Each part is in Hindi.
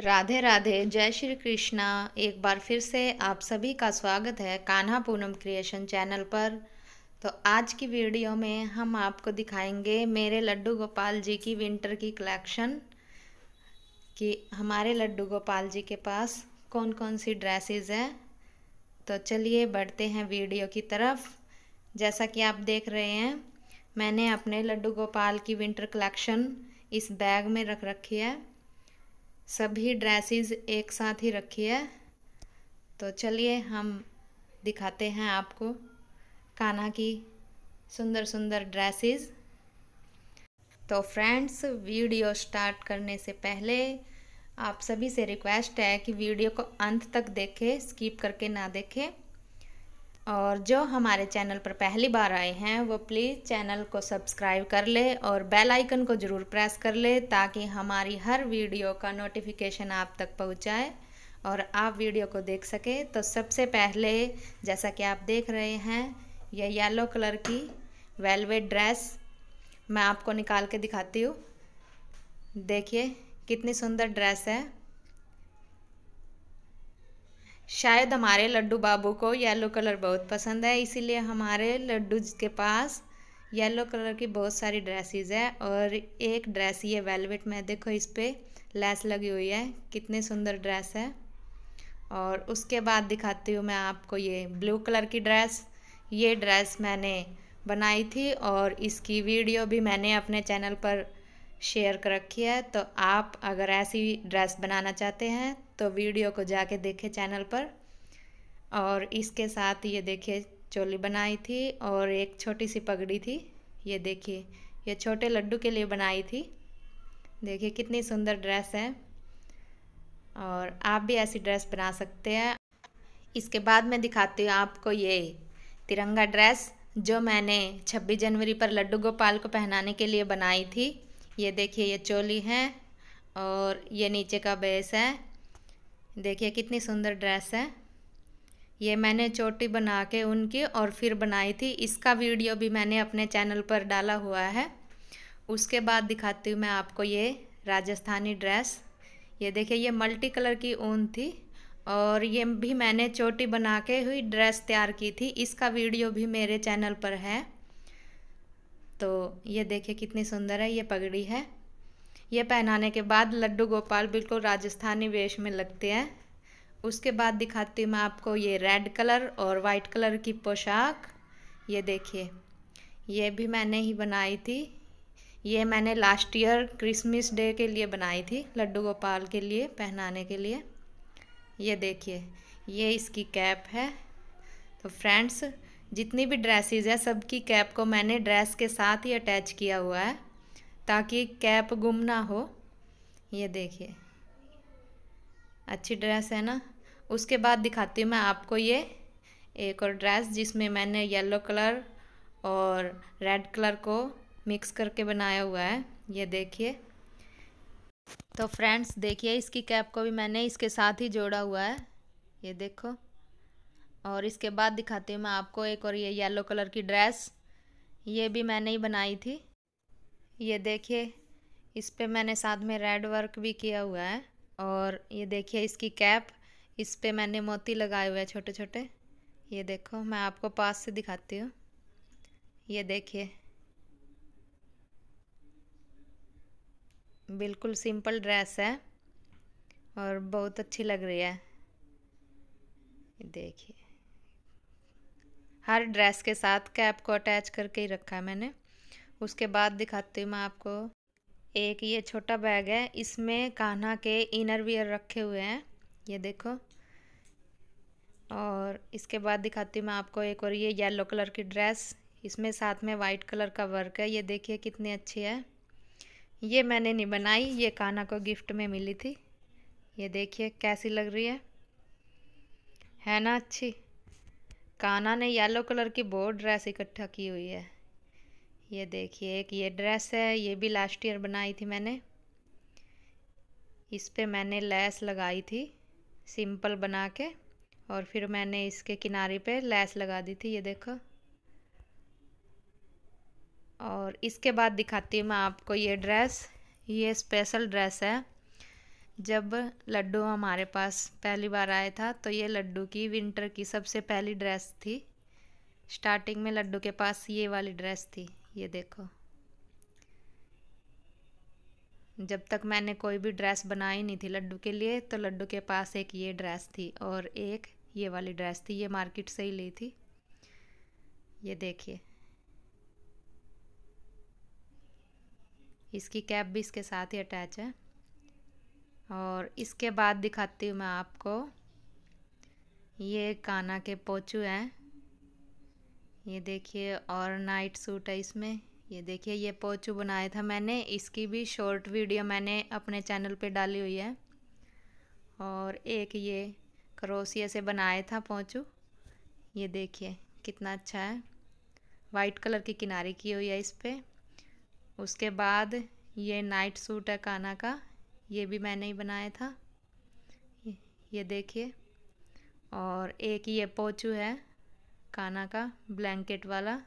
राधे राधे जय श्री कृष्णा एक बार फिर से आप सभी का स्वागत है कान्हा पूनम क्रिएशन चैनल पर तो आज की वीडियो में हम आपको दिखाएंगे मेरे लड्डू गोपाल जी की विंटर की कलेक्शन कि हमारे लड्डू गोपाल जी के पास कौन कौन सी ड्रेसेस हैं तो चलिए बढ़ते हैं वीडियो की तरफ जैसा कि आप देख रहे हैं मैंने अपने लड्डू गोपाल की विंटर कलेक्शन इस बैग में रख रखी है सभी ड्रेसेस एक साथ ही रखी है तो चलिए हम दिखाते हैं आपको काना की सुंदर सुंदर ड्रेसेस तो फ्रेंड्स वीडियो स्टार्ट करने से पहले आप सभी से रिक्वेस्ट है कि वीडियो को अंत तक देखें स्किप करके ना देखें और जो हमारे चैनल पर पहली बार आए हैं वो प्लीज़ चैनल को सब्सक्राइब कर ले और बेल आइकन को ज़रूर प्रेस कर ले ताकि हमारी हर वीडियो का नोटिफिकेशन आप तक पहुंचाए और आप वीडियो को देख सके तो सबसे पहले जैसा कि आप देख रहे हैं यह येलो कलर की वेलवेट ड्रेस मैं आपको निकाल के दिखाती हूँ देखिए कितनी सुंदर ड्रेस है शायद हमारे लड्डू बाबू को येलो कलर बहुत पसंद है इसीलिए हमारे लड्डू के पास येलो कलर की बहुत सारी ड्रेसेस है और एक ड्रेस ये वेलवेट में देखो इस पर लैस लगी हुई है कितनी सुंदर ड्रेस है और उसके बाद दिखाती हूँ मैं आपको ये ब्लू कलर की ड्रेस ये ड्रेस मैंने बनाई थी और इसकी वीडियो भी मैंने अपने चैनल पर शेयर कर रखी है तो आप अगर ऐसी ड्रेस बनाना चाहते हैं तो वीडियो को जाके देखें चैनल पर और इसके साथ ये देखिए चोली बनाई थी और एक छोटी सी पगड़ी थी ये देखिए ये छोटे लड्डू के लिए बनाई थी देखिए कितनी सुंदर ड्रेस है और आप भी ऐसी ड्रेस बना सकते हैं इसके बाद मैं दिखाती हूँ आपको ये तिरंगा ड्रेस जो मैंने 26 जनवरी पर लड्डू गोपाल को पहनाने के लिए बनाई थी ये देखिए ये चोली है और ये नीचे का बेस है देखिए कितनी सुंदर ड्रेस है ये मैंने चोटी बना के उनकी और फिर बनाई थी इसका वीडियो भी मैंने अपने चैनल पर डाला हुआ है उसके बाद दिखाती हूँ मैं आपको ये राजस्थानी ड्रेस ये देखिए ये मल्टी कलर की ऊन थी और ये भी मैंने चोटी बना के हुई ड्रेस तैयार की थी इसका वीडियो भी मेरे चैनल पर है तो ये देखिए कितनी सुंदर है ये पगड़ी है ये पहनाने के बाद लड्डू गोपाल बिल्कुल राजस्थानी वेश में लगते हैं उसके बाद दिखाती हूँ मैं आपको ये रेड कलर और वाइट कलर की पोशाक ये देखिए ये भी मैंने ही बनाई थी ये मैंने लास्ट ईयर क्रिसमस डे के लिए बनाई थी लड्डू गोपाल के लिए पहनाने के लिए ये देखिए ये इसकी कैप है तो फ्रेंड्स जितनी भी ड्रेसेस है सबकी कैप को मैंने ड्रेस के साथ ही अटैच किया हुआ है ताकि कैप गुम ना हो ये देखिए अच्छी ड्रेस है ना उसके बाद दिखाती हूँ मैं आपको ये एक और ड्रेस जिसमें मैंने येलो कलर और रेड कलर को मिक्स करके बनाया हुआ है ये देखिए तो फ्रेंड्स देखिए इसकी कैप को भी मैंने इसके साथ ही जोड़ा हुआ है ये देखो और इसके बाद दिखाती हूँ मैं आपको एक और ये येलो कलर की ड्रेस ये भी मैंने ही बनाई थी ये देखिए इस पर मैंने साथ में रेड वर्क भी किया हुआ है और ये देखिए इसकी कैप इस पर मैंने मोती लगाए हुए हैं छोटे छोटे ये देखो मैं आपको पास से दिखाती हूँ ये देखिए बिल्कुल सिंपल ड्रेस है और बहुत अच्छी लग रही है देखिए हर ड्रेस के साथ कैप को अटैच करके ही रखा है मैंने उसके बाद दिखाती हूँ मैं आपको एक ये छोटा बैग है इसमें कान्हा के इनर वियर रखे हुए हैं ये देखो और इसके बाद दिखाती हूँ मैं आपको एक और ये येलो कलर की ड्रेस इसमें साथ में वाइट कलर का वर्क है ये देखिए कितनी अच्छी है ये मैंने नहीं बनाई ये कान्हा को गिफ्ट में मिली थी ये देखिए कैसी लग रही है है ना अच्छी काना ने येलो कलर की बहुत ड्रेस इकट्ठा की हुई है ये देखिए एक ये ड्रेस है ये भी लास्ट ईयर बनाई थी मैंने इस पे मैंने लैस लगाई थी सिंपल बना के और फिर मैंने इसके किनारे पे लैस लगा दी थी ये देखो और इसके बाद दिखाती हूँ मैं आपको ये ड्रेस ये स्पेशल ड्रेस है जब लड्डू हमारे पास पहली बार आया था तो ये लड्डू की विंटर की सबसे पहली ड्रेस थी स्टार्टिंग में लड्डू के पास ये वाली ड्रेस थी ये देखो जब तक मैंने कोई भी ड्रेस बनाई नहीं थी लड्डू के लिए तो लड्डू के पास एक ये ड्रेस थी और एक ये वाली ड्रेस थी ये मार्केट से ही ली थी ये देखिए इसकी कैप भी इसके साथ ही अटैच है और इसके बाद दिखाती हूँ मैं आपको ये काना के पोचू हैं ये देखिए और नाइट सूट है इसमें ये देखिए ये पोचू बनाया था मैंने इसकी भी शॉर्ट वीडियो मैंने अपने चैनल पे डाली हुई है और एक ये करोसिया से बनाया था पोचू ये देखिए कितना अच्छा है वाइट कलर की किनारी की हुई है इस पर उसके बाद ये नाइट सूट है काना का ये भी मैंने ही बनाया था ये, देखिए और एक ये पोचू है काना का ब्लैंकेट वाला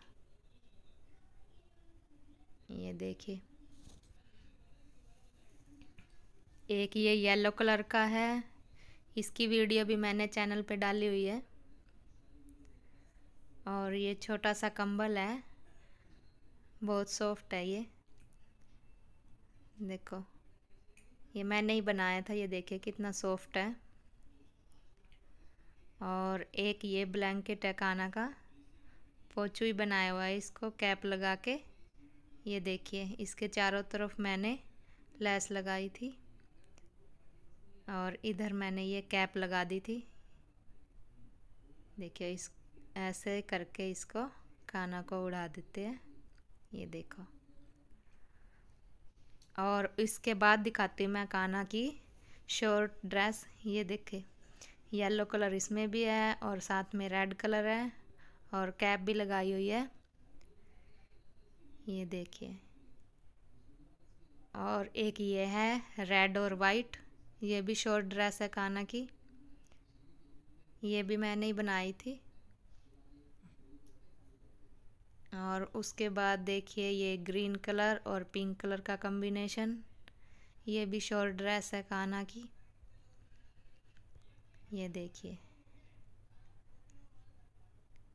ये देखिए एक ये येलो कलर का है इसकी वीडियो भी मैंने चैनल पे डाली हुई है और ये छोटा सा कंबल है बहुत सॉफ्ट है ये देखो ये मैंने ही बनाया था ये देखिए कितना सॉफ्ट है और एक ये ब्लैंकेट है काना का पोचू ही बनाया हुआ है इसको कैप लगा के ये देखिए इसके चारों तरफ मैंने लैस लगाई थी और इधर मैंने ये कैप लगा दी थी देखिए इस ऐसे करके इसको खाना को उड़ा देते हैं ये देखो और इसके बाद दिखाती हूँ मैं काना की शॉर्ट ड्रेस ये देखे येलो कलर इसमें भी है और साथ में रेड कलर है और कैप भी लगाई हुई है ये देखिए और एक ये है रेड और वाइट ये भी शॉर्ट ड्रेस है काना की ये भी मैंने ही बनाई थी और उसके बाद देखिए ये ग्रीन कलर और पिंक कलर का कम्बिनेशन ये भी शॉर्ट ड्रेस है काना की ये देखिए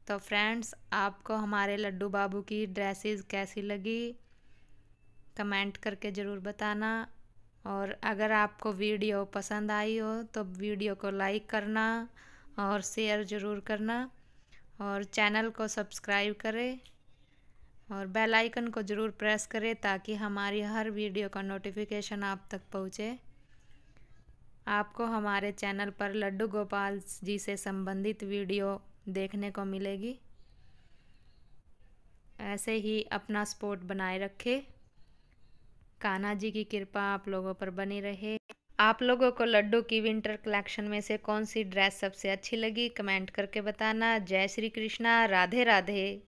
तो फ्रेंड्स आपको हमारे लड्डू बाबू की ड्रेसेस कैसी लगी कमेंट करके ज़रूर बताना और अगर आपको वीडियो पसंद आई हो तो वीडियो को लाइक करना और शेयर ज़रूर करना और चैनल को सब्सक्राइब करें और बेल आइकन को ज़रूर प्रेस करें ताकि हमारी हर वीडियो का नोटिफिकेशन आप तक पहुँचे आपको हमारे चैनल पर लड्डू गोपाल जी से संबंधित वीडियो देखने को मिलेगी ऐसे ही अपना सपोर्ट बनाए रखें कान्हा जी की कृपा आप लोगों पर बनी रहे आप लोगों को लड्डू की विंटर कलेक्शन में से कौन सी ड्रेस सबसे अच्छी लगी कमेंट करके बताना जय श्री कृष्णा राधे राधे